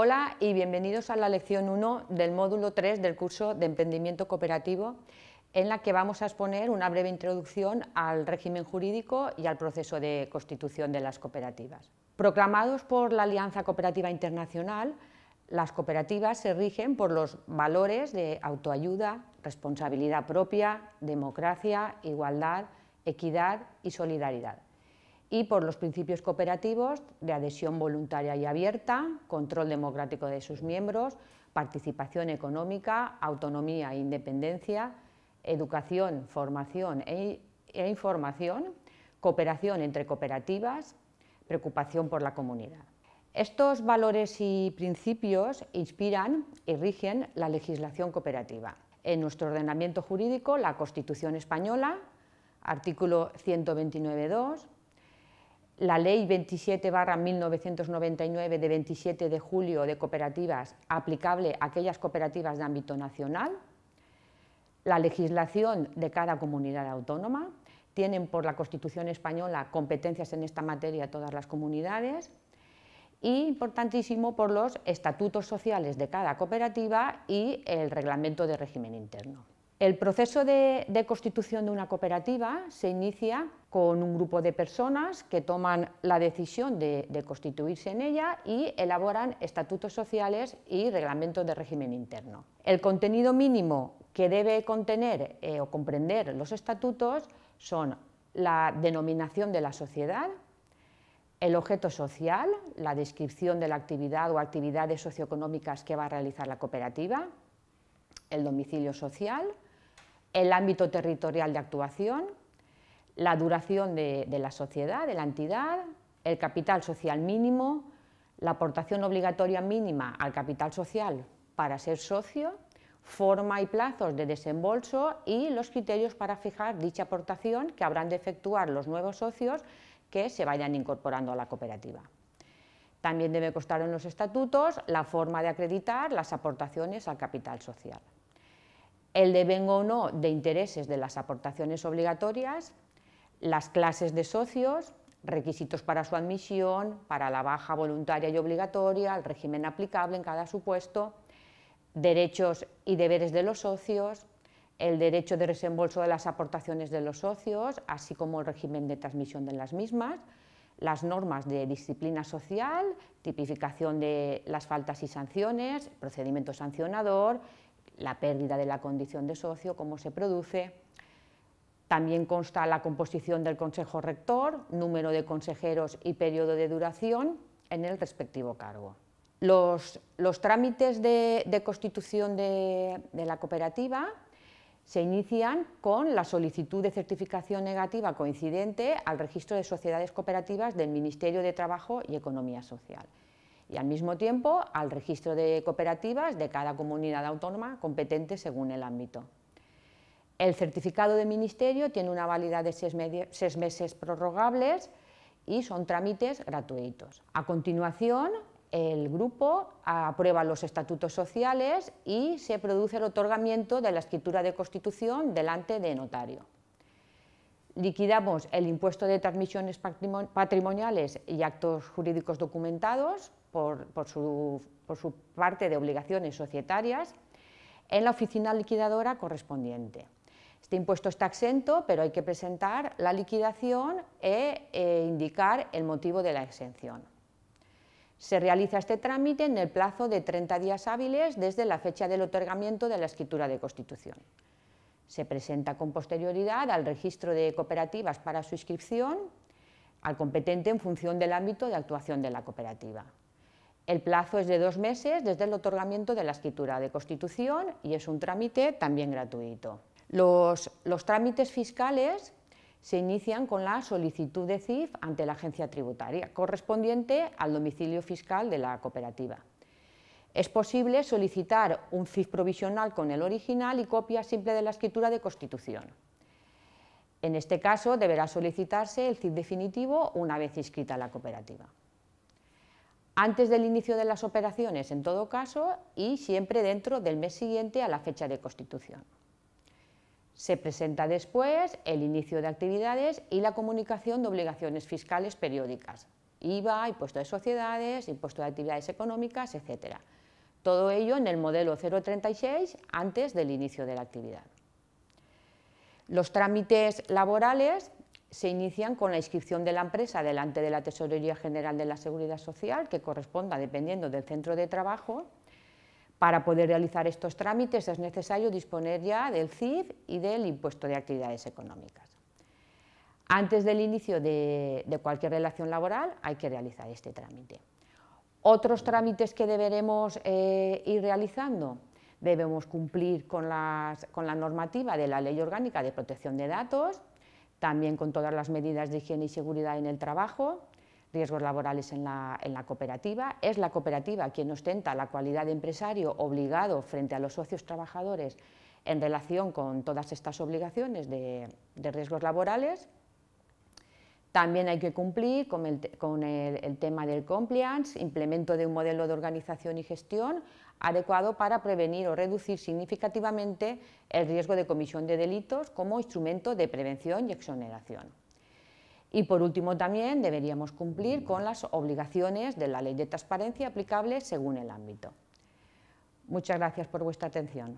Hola y bienvenidos a la lección 1 del módulo 3 del curso de Emprendimiento Cooperativo, en la que vamos a exponer una breve introducción al régimen jurídico y al proceso de constitución de las cooperativas. Proclamados por la Alianza Cooperativa Internacional, las cooperativas se rigen por los valores de autoayuda, responsabilidad propia, democracia, igualdad, equidad y solidaridad y por los principios cooperativos de adhesión voluntaria y abierta, control democrático de sus miembros, participación económica, autonomía e independencia, educación, formación e, e, información, cooperación entre cooperativas, preocupación por la comunidad. Estos valores y principios inspiran y rigen la legislación cooperativa. En nuestro ordenamiento jurídico, la Constitución española, artículo 129.2, la Ley 27-1999 de 27 de julio de cooperativas aplicable a aquellas cooperativas de ámbito nacional, la legislación de cada comunidad autónoma, tienen por la Constitución española competencias en esta materia todas las comunidades y, importantísimo, por los estatutos sociales de cada cooperativa y el reglamento de régimen interno. El proceso de, constitución de una cooperativa se inicia con un grupo de personas que toman la decisión de, constituirse en ella y elaboran estatutos sociales y reglamentos de régimen interno. El contenido mínimo que debe contener eh, o comprender los estatutos son la denominación de la sociedad, el objeto social, la descripción de la actividad o actividades socioeconómicas que va a realizar la cooperativa, el domicilio social, el ámbito territorial de actuación, la duración de, la sociedad, de la entidad, el capital social mínimo, la aportación obligatoria mínima al capital social para ser socio, forma y plazos de desembolso y los criterios para fijar dicha aportación que habrán de efectuar los nuevos socios que se vayan incorporando a la cooperativa. También debe constar en los estatutos la forma de acreditar las aportaciones al capital social el devengo o no de intereses de las aportaciones obligatorias, las clases de socios, requisitos para su admisión, para la baja voluntaria y obligatoria, el régimen aplicable en cada supuesto, derechos y deberes de los socios, el derecho de desembolso de las aportaciones de los socios, así como el régimen de transmisión de las mismas, las normas de disciplina social, tipificación de las faltas y sanciones, procedimiento sancionador, la pérdida de la condición de socio, cómo se produce. También consta la composición del Consejo Rector, número de consejeros y periodo de duración en el respectivo cargo. Los, trámites de, constitución de la cooperativa se inician con la solicitud de certificación negativa coincidente al registro de sociedades cooperativas del Ministerio de Trabajo y Economía Social y al mismo tiempo al registro de cooperativas de cada comunidad autónoma competente según el ámbito. El certificado de ministerio tiene una validad de seis meses prorrogables y son trámites gratuitos. A continuación, el grupo aprueba los estatutos sociales y se produce el otorgamiento de la escritura de constitución delante de notario. Liquidamos el impuesto de transmisiones patrimoniales y actos jurídicos documentados por, su, parte de obligaciones societarias en la oficina liquidadora correspondiente. Este impuesto está exento, pero hay que presentar la liquidación e, e, indicar el motivo de la exención. Se realiza este trámite en el plazo de 30 días hábiles desde la fecha del otorgamiento de la escritura de constitución. Se presenta con posterioridad al registro de cooperativas para su inscripción al competente en función del ámbito de actuación de la cooperativa. El plazo es de dos meses desde el otorgamiento de la escritura de constitución y es un trámite también gratuito. Los, trámites fiscales se inician con la solicitud de CIF ante la agencia tributaria, correspondiente al domicilio fiscal de la cooperativa. Es posible solicitar un CIF provisional con el original y copia simple de la escritura de constitución. En este caso, deberá solicitarse el CIF definitivo una vez inscrita la cooperativa antes del inicio de las operaciones en todo caso y siempre dentro del mes siguiente a la fecha de constitución. Se presenta después el inicio de actividades y la comunicación de obligaciones fiscales periódicas, IVA, impuesto de sociedades, impuesto de actividades económicas, etc. Todo ello en el modelo 036 antes del inicio de la actividad. Los trámites laborales se inician con la inscripción de la empresa delante de la Tesorería General de la Seguridad Social, que corresponda dependiendo del centro de trabajo. Para poder realizar estos trámites es necesario disponer ya del CIF y del impuesto de actividades económicas. Antes del inicio de, cualquier relación laboral hay que realizar este trámite. Otros trámites que deberemos eh, ir realizando, debemos cumplir con la normativa de la Ley Orgánica de Protección de Datos, también con todas las medidas de higiene y seguridad en el trabajo, riesgos laborales en la, cooperativa. Es la cooperativa quien ostenta la cualidad de empresario obligado frente a los socios trabajadores en relación con todas estas obligaciones de riesgos laborales también hay que cumplir con, el, tema del compliance, implemento de un modelo de organización y gestión adecuado para prevenir o reducir significativamente el riesgo de comisión de delitos como instrumento de prevención y exoneración. Y por último también deberíamos cumplir con las obligaciones de la ley de transparencia aplicable según el ámbito. Muchas gracias por vuestra atención.